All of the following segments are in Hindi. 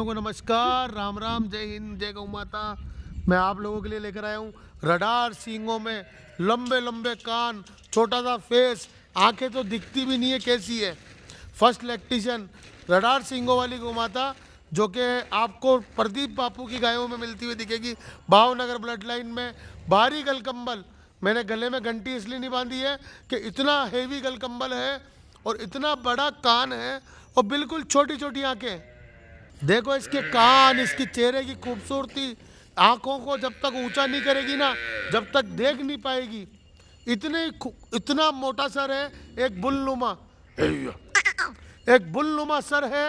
लोगों को नमस्कार राम राम जय हिंद जय गौ माता मैं आप लोगों के लिए लेकर आया हूँ रडार सींगों में लंबे लंबे कान छोटा सा फेस आंखें तो दिखती भी नहीं है कैसी है फर्स्ट इलेक्ट्रीशियन रडार सींगों वाली गौ माता जो कि आपको प्रदीप बापू की गायों में मिलती हुई दिखेगी भावनगर ब्लड लाइन में भारी गलकम्बल मैंने गले में घंटी इसलिए नहीं बांधी है कि इतना हेवी गलकम्बल है और इतना बड़ा कान है और बिल्कुल छोटी छोटी आँखें देखो इसके कान इसके चेहरे की खूबसूरती आँखों को जब तक ऊंचा नहीं करेगी ना जब तक देख नहीं पाएगी इतने इतना मोटा सर है एक बुलनुमा एक बुलनुमा सर है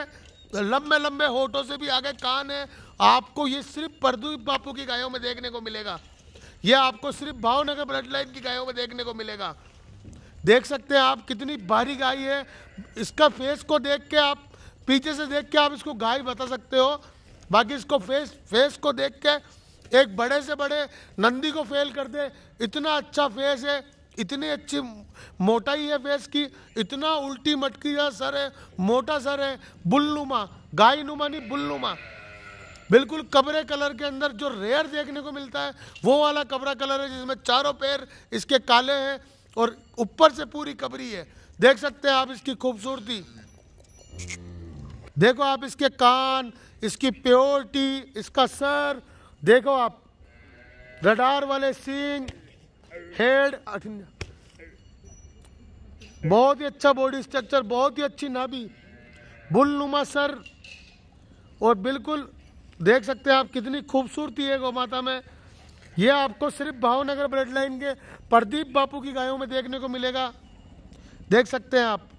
लंबे लंबे होठों से भी आगे कान है आपको ये सिर्फ परदू बापू की गायों में देखने को मिलेगा ये आपको सिर्फ भावनगर ब्लड लाइन की गायों में देखने को मिलेगा देख सकते हैं आप कितनी भारी गाय है इसका फेस को देख के आप पीछे से देख के आप इसको गाय बता सकते हो बाकी इसको फेस फेस को देख के एक बड़े से बड़े नंदी को फेल कर दे इतना अच्छा फेस है इतनी अच्छी मोटाई है फेस की इतना उल्टी मटकी है सर है मोटा सर है बुल्लुमा गाय नुमा नहीं बुल्लुमा बिल्कुल कबरे कलर के अंदर जो रेयर देखने को मिलता है वो वाला कबरा कलर है जिसमें चारों पैर इसके काले हैं और ऊपर से पूरी कबरी है देख सकते हैं आप इसकी खूबसूरती देखो आप इसके कान इसकी प्योरिटी इसका सर देखो आप रडार वाले सींग हेड बहुत ही अच्छा बॉडी स्ट्रक्चर बहुत ही अच्छी बुल बुलनुमा सर और बिल्कुल देख सकते हैं आप कितनी खूबसूरती है गौ माता में ये आपको सिर्फ भावनगर ब्लड लाइन के प्रदीप बापू की गायों में देखने को मिलेगा देख सकते हैं आप